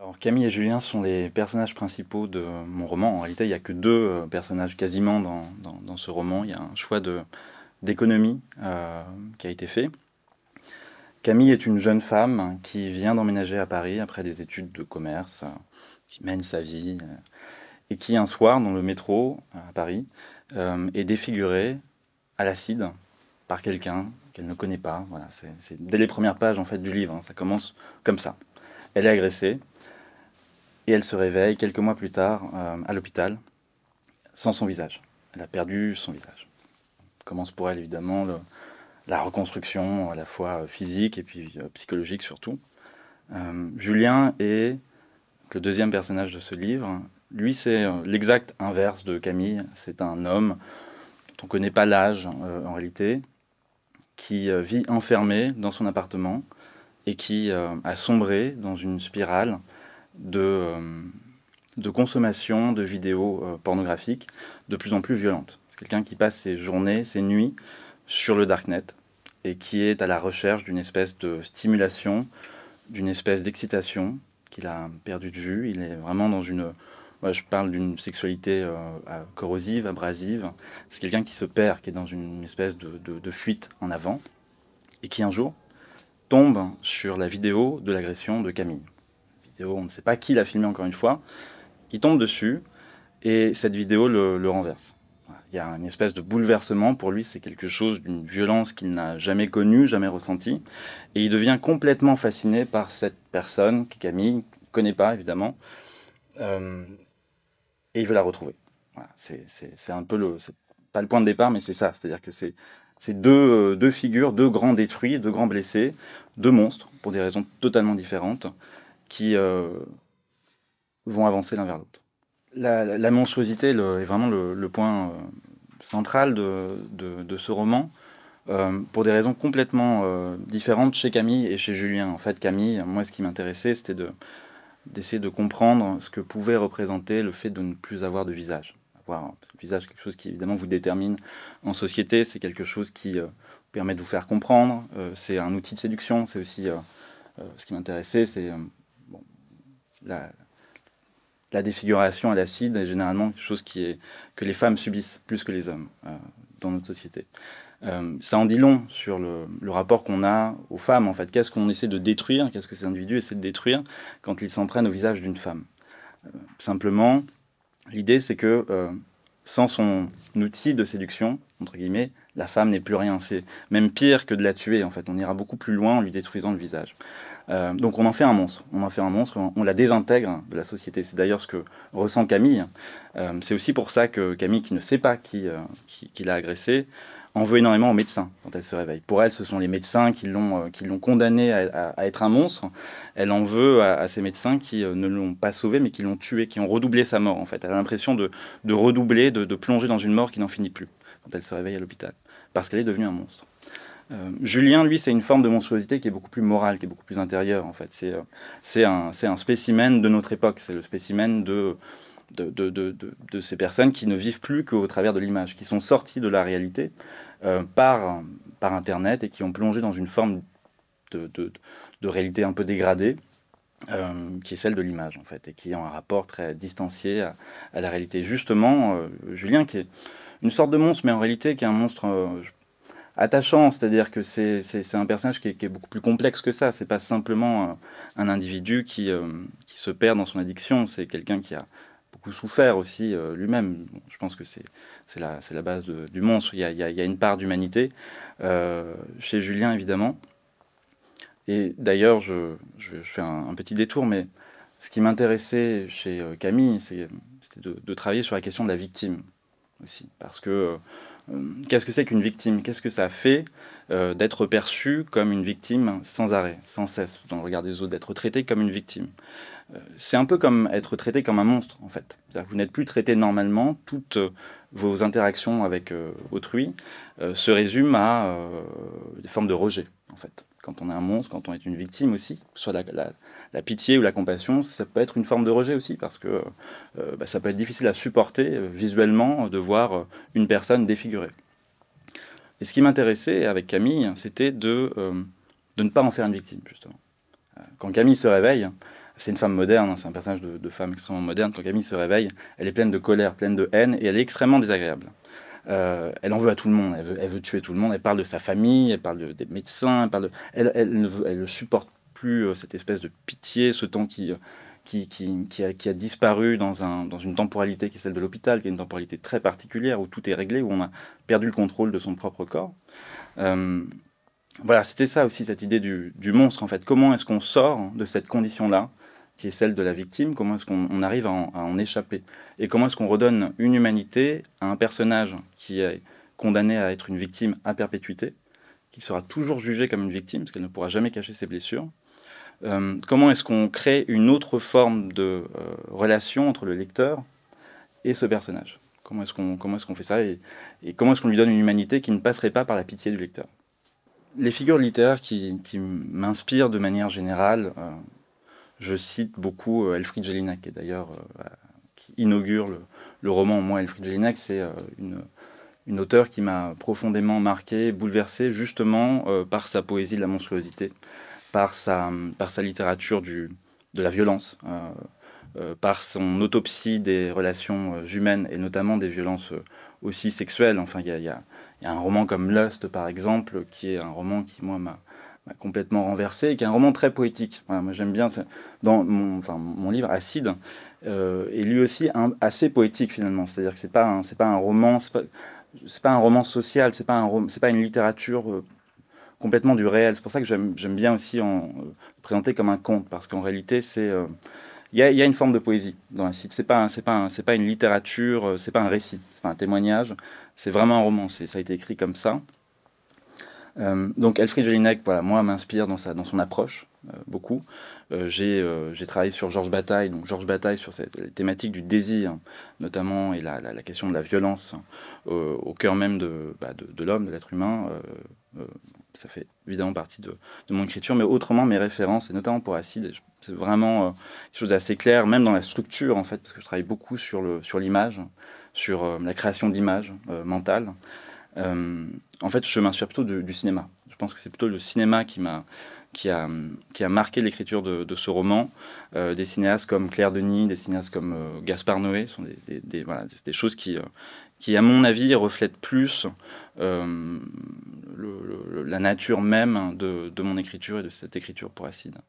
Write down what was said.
Alors Camille et Julien sont les personnages principaux de mon roman. En réalité, il n'y a que deux euh, personnages quasiment dans, dans, ce roman. Il y a un choix d'économie euh, qui a été fait. Camille est une jeune femme qui vient d'emménager à Paris après des études de commerce, qui mène sa vie, euh, et qui un soir, dans le métro à Paris, est défigurée à l'acide par quelqu'un qu'elle ne connaît pas. Voilà, c'est dès les premières pages en fait du livre, hein. ça commence comme ça. Elle est agressée, et elle se réveille quelques mois plus tard euh, à l'hôpital, sans son visage. Elle a perdu son visage. Commence pour elle évidemment la reconstruction à la fois euh, physique et puis euh, psychologique surtout. Julien est le deuxième personnage de ce livre. Lui, c'est l'exact inverse de Camille. C'est un homme dont on ne connaît pas l'âge en réalité, qui vit enfermé dans son appartement et qui a sombré dans une spirale euh, de, consommation de vidéos euh, pornographiques de plus en plus violentes. C'est quelqu'un qui passe ses journées, ses nuits sur le darknet et qui est à la recherche d'une espèce de stimulation, d'une espèce d'excitation qu'il a perdu de vue. Il est vraiment dans une... Moi, je parle d'une sexualité euh, corrosive, abrasive. C'est quelqu'un qui se perd, qui est dans une espèce de, fuite en avant, et qui un jour tombe sur la vidéo de l'agression de Camille on ne sait pas qui l'a filmé encore une fois. Il tombe dessus et cette vidéo le, renverse. Il y a une espèce de bouleversement. Pour lui, c'est quelque chose d'une violence qu'il n'a jamais connue, jamais ressentie. Et il devient complètement fasciné par cette personne, qui Camille, ne connaît pas évidemment. Euh, et il veut la retrouver. c'est un peu le. Pas le point de départ, mais c'est ça. C'est-à-dire que c'est deux, deux figures, deux grands détruits, deux grands blessés, deux monstres, pour des raisons totalement différentes qui euh, vont avancer l'un vers l'autre. La, monstruosité est vraiment le, point euh, central de, ce roman. Euh, pour des raisons complètement différentes chez Camille et chez Julien. En fait, Camille, moi, ce qui m'intéressait, c'était de, d'essayer de comprendre ce que pouvait représenter le fait de ne plus avoir de visage. Avoir un visage, quelque chose qui, évidemment, vous détermine en société, c'est quelque chose qui permet de vous faire comprendre, c'est un outil de séduction, c'est aussi... ce qui m'intéressait, c'est la, défiguration à l'acide est généralement quelque chose qui est, que les femmes subissent plus que les hommes euh, dans notre société. Euh, ça en dit long sur le, rapport qu'on a aux femmes, en fait. Qu'est-ce qu'on essaie de détruire Qu'est-ce que ces individus essaient de détruire quand ils s'en prennent au visage d'une femme euh, Simplement, l'idée, c'est que sans son outil de séduction, entre guillemets, la femme n'est plus rien. C'est même pire que de la tuer, en fait. On ira beaucoup plus loin en lui détruisant le visage. Euh, donc on en fait un monstre, on en fait un monstre, on, la désintègre de la société. C'est d'ailleurs ce que ressent Camille. Euh, c'est aussi pour ça que Camille, qui ne sait pas qui, euh, qui, l'a agressée, en veut énormément aux médecins quand elle se réveille. Pour elle, ce sont les médecins qui l'ont l'ont condamnée à, être un monstre. Elle en veut à, ces médecins qui ne l'ont pas sauvée, mais qui l'ont tuée, qui ont redoublé sa mort en fait. Elle a l'impression de, redoubler, de plonger dans une mort qui n'en finit plus quand elle se réveille à l'hôpital, parce qu'elle est devenue un monstre. Euh, Julien, lui, c'est une forme de monstruosité qui est beaucoup plus morale, qui est beaucoup plus intérieure, en fait. C'est euh, un, spécimen de notre époque, c'est le spécimen de de, ces personnes qui ne vivent plus qu'au travers de l'image, qui sont sorties de la réalité euh, par, par Internet et qui ont plongé dans une forme de, réalité un peu dégradée. qui est celle de l'image en fait, et qui ont un rapport très distancié à, la réalité. Justement, Julien, qui est une sorte de monstre, mais en réalité qui est un monstre, attachant, c'est-à-dire que c'est, un personnage qui est, beaucoup plus complexe que ça. C'est pas simplement euh, un individu euh, qui, se perd dans son addiction, c'est quelqu'un qui a beaucoup souffert aussi euh, lui-même. je pense que c'est la, la, base du monstre. Il y a, il y une part d'humanité chez Julien, évidemment. Et d'ailleurs, je, fais un, petit détour, mais ce qui m'intéressait chez Camille, c'était de, travailler sur la question de la victime aussi. Parce que qu'est-ce que c'est qu'une victime Qu'est-ce que ça fait euh, d'être perçu comme une victime sans arrêt, sans cesse, dans le regard des autres, d'être traité comme une victime euh, c'est un peu comme être traité comme un monstre, en fait. vous n'êtes plus traité normalement, toutes euh, vos interactions avec autrui se résument à des formes de rejet, en fait quand on est un monstre, quand on est une victime aussi, soit la, la, pitié ou la compassion, ça peut être une forme de rejet aussi, parce que euh, bah, ça peut être difficile à supporter euh, visuellement de voir euh, une personne défigurée. Et ce qui m'intéressait avec Camille, c'était de, de ne pas en faire une victime, justement. Quand Camille se réveille, c'est une femme moderne, hein, c'est un personnage de femme extrêmement moderne, quand Camille se réveille, elle est pleine de colère, pleine de haine, et elle est extrêmement désagréable. Euh, elle en veut à tout le monde, elle veut, elle veut, tuer tout le monde, elle parle de sa famille, elle parle des médecins, elle, de, elle, ne elle ne supporte plus euh, cette espèce de pitié, ce temps qui, euh, qui, qui, qui, a, qui a, disparu dans, un, dans, une temporalité qui est celle de l'hôpital, qui est une temporalité très particulière, où tout est réglé, où on a perdu le contrôle de son propre corps. voilà, c'était ça aussi, cette idée du, du monstre, en fait. Comment est-ce qu'on sort de cette condition-là qui est celle de la victime, comment est-ce qu'on arrive à en, échapper Et comment est-ce qu'on redonne une humanité à un personnage qui est condamné à être une victime à perpétuité, qui sera toujours jugé comme une victime, parce qu'elle ne pourra jamais cacher ses blessures euh, Comment est-ce qu'on crée une autre forme de euh, relation entre le lecteur et ce personnage Comment est-ce qu'on est qu'on fait ça et, comment est-ce qu'on lui donne une humanité qui ne passerait pas par la pitié du lecteur Les figures littéraires qui, m'inspirent de manière générale, euh, je cite beaucoup Elfried euh, Jelinek, et d'ailleurs euh, qui inaugure le, roman. Moi, Elfried Jelinek, c'est euh, une, une auteure qui m'a profondément marqué, bouleversé, justement par sa poésie de la monstruosité, par sa, par sa littérature du, de la violence. par son autopsie des relations humaines et notamment des violences aussi sexuelles. Enfin, il y, y a, un roman comme Lust, par exemple, qui est un roman qui, moi, m'a bah, complètement renversé, et qui est un roman très poétique. moi, j'aime bien, dans mon, livre Acide, euh, est lui aussi assez poétique finalement. C'est-à-dire que c'est pas c'est pas un roman, c'est pas, pas un roman social, c'est pas un, c'est pas une littérature euh, complètement du réel. C'est pour ça que j'aime, bien aussi en euh, présenter comme un conte, parce qu'en réalité c'est euh, il y, a une forme de poésie dans Acide. C'est pas, c'est pas, c'est pas une littérature, c'est pas un récit, c'est pas un témoignage. C'est vraiment un roman. ça a été écrit comme ça. Euh, donc Alfred Jelinek, voilà, moi, m'inspire dans, dans son approche euh, beaucoup. Euh, j'ai travaillé sur Georges Bataille, donc Georges Bataille sur cette thématique du désir, notamment, et la, la, question de la violence au, cœur même bah, de, de, l'homme, de l'être humain. ça fait évidemment partie de, de, mon écriture, mais autrement, mes références, et notamment pour Acide, c'est vraiment quelque chose d'assez clair, même dans la structure, en fait, parce que je travaille beaucoup sur l'image, sur, sur la création d'images mentales. Euh, en fait, je m'inspire plutôt du cinéma. Je pense que c'est plutôt le cinéma qui m'a qui a, qui a marqué l'écriture de, ce roman. Euh, des cinéastes comme Claire Denis, des cinéastes comme euh, Gaspard Noé, sont des, choses qui, qui, à mon avis, reflètent plus la nature même de, de mon écriture et de cette écriture pour Acide.